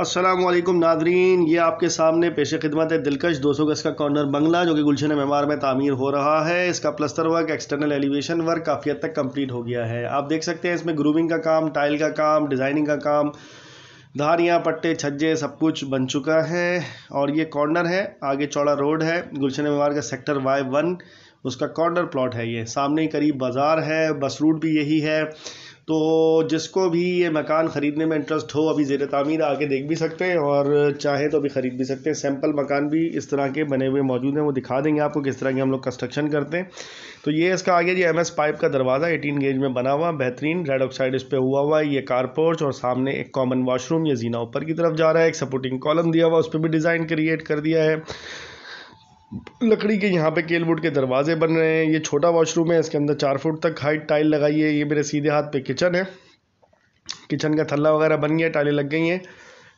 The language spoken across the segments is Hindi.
असलम नाजरीन ये आपके सामने पेश खिदमत है दिलकश दो सौ गज़ का कॉर्नर बंगला जो कि गुलशन मेमार में तामीर हो रहा है इसका प्लस्तर वर्क एक्सटर्नल एलिवेशन वर्क काफ़ी हद तक कंप्लीट हो गया है आप देख सकते हैं इसमें ग्रूमिंग का काम टाइल का काम डिज़ाइनिंग का काम धारियाँ पट्टे छज्जे सब कुछ बन चुका है और ये कॉर्नर है आगे चौड़ा रोड है गुलशन मेमार का सेक्टर वाई वन उसका कॉर्नर प्लॉट है ये सामने करीब बाज़ार है बस रूट भी यही है तो जिसको भी ये मकान ख़रीदने में इंटरेस्ट हो अभी ज़ेर तमीर आके देख भी सकते हैं और चाहे तो अभी ख़रीद भी सकते हैं सैम्पल मकान भी इस तरह के बने हुए मौजूद हैं वो दिखा देंगे आपको किस तरह के हम लोग कंस्ट्रक्शन करते हैं तो ये इसका आगे जी एम एस पाइप का दरवाज़ा एटीन गेज में बना हुआ बेहतरीन रेड ऑक्साइड इस पर हुआ हुआ है ये कारपोर्च और सामने एक कॉमन वाशरूम ये जीना ऊपर की तरफ जा रहा है एक सपोर्टिंग कॉलम दिया हुआ उस पर भी डिज़ाइन क्रिएट कर दिया है लकड़ी के यहाँ पे केलवुड के दरवाजे बन रहे हैं ये छोटा वॉशरूम है इसके अंदर चार फुट तक हाइट टाइल लगाई है ये मेरे सीधे हाथ पे किचन है किचन का थल्ला वगैरह बन गया टाइलें लग गई हैं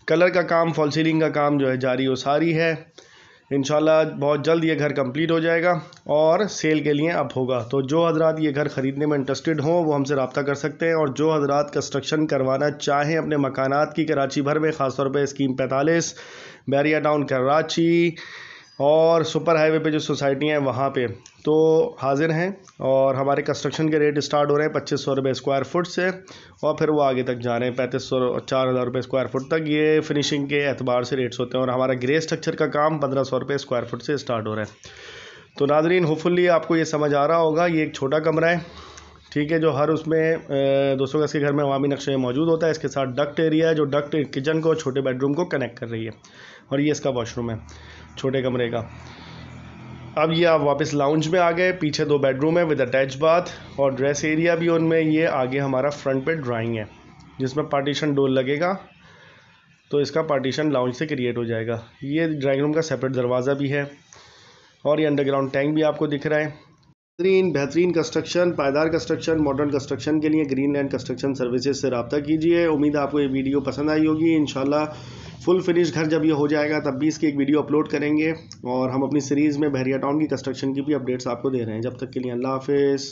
कलर का काम फॉल सीलिंग का काम जो है जारी और सारी है इन बहुत जल्द ये घर कंप्लीट हो जाएगा और सेल के लिए अब होगा तो जो हजरात ये घर ख़रीदने में इंटरेस्टेड हों वो हमसे रबता कर सकते हैं और जो हजरात कंस्ट्रक्शन करवाना चाहें अपने मकानात की कराची भर में ख़ासतौर पर स्कीम पैंतालीस बैरिया टाउन कराची और सुपर हाईवे पे जो सोसाइटी हैं वहाँ पे तो हाज़िर हैं और हमारे कंस्ट्रक्शन के रेट स्टार्ट हो रहे हैं पच्चीस सौ रुपये स्क्वायर फुट से और फिर वो आगे तक जा रहे हैं पैंतीस सौ चार हज़ार रुपये स्क्वायर फुट तक ये फिनिशिंग के एतबार से रेट्स होते हैं और हमारा ग्रे स्ट्रक्चर का काम पंद्रह सौ रुपये स्क्वायर फुट से स्टार्ट हो रहा है तो नाजरीन होपफुली आपको ये समझ आ रहा होगा ये एक छोटा कमरा है ठीक है जो हर उसमें दोस्तों गज़ के घर में अवामी नक्शे मौजूद होता है इसके साथ डक्ट एरिया है जो डक्ट किचन को छोटे बेडरूम को कनेक्ट कर रही है और ये इसका वॉशरूम है छोटे कमरे का अब ये आप वापस लाउंज में आ गए पीछे दो बेडरूम है विद अटैच बाथ और ड्रेस एरिया भी उनमें ये आगे हमारा फ्रंट पे ड्राइंग है जिसमें पार्टीशन डोर लगेगा तो इसका पार्टीशन लाउंज से क्रिएट हो जाएगा ये ड्राइंग रूम का सेपरेट दरवाज़ा भी है और ये अंडरग्राउंड टैंक भी आपको दिख रहा है बेहतरीन बेहतरीन कंस्ट्रक्शन पायदार कंस्ट्रक्शन मॉडर्न कंस्ट्रक्शन के लिए ग्रीन लैंड कंस्ट्रक्शन सर्विसेज से रबता कीजिए उम्मीद आपको ये वीडियो पसंद आई होगी इन फुल फिनिश घर जब ये हो जाएगा तब भी इसकी एक वीडियो अपलोड करेंगे और हम अपनी सीरीज़ में बहरिया टाउन की कंस्ट्रक्शन की भी अपडेट्स आपको दे रहे हैं जब तक के लिए अल्लाह हाफिज़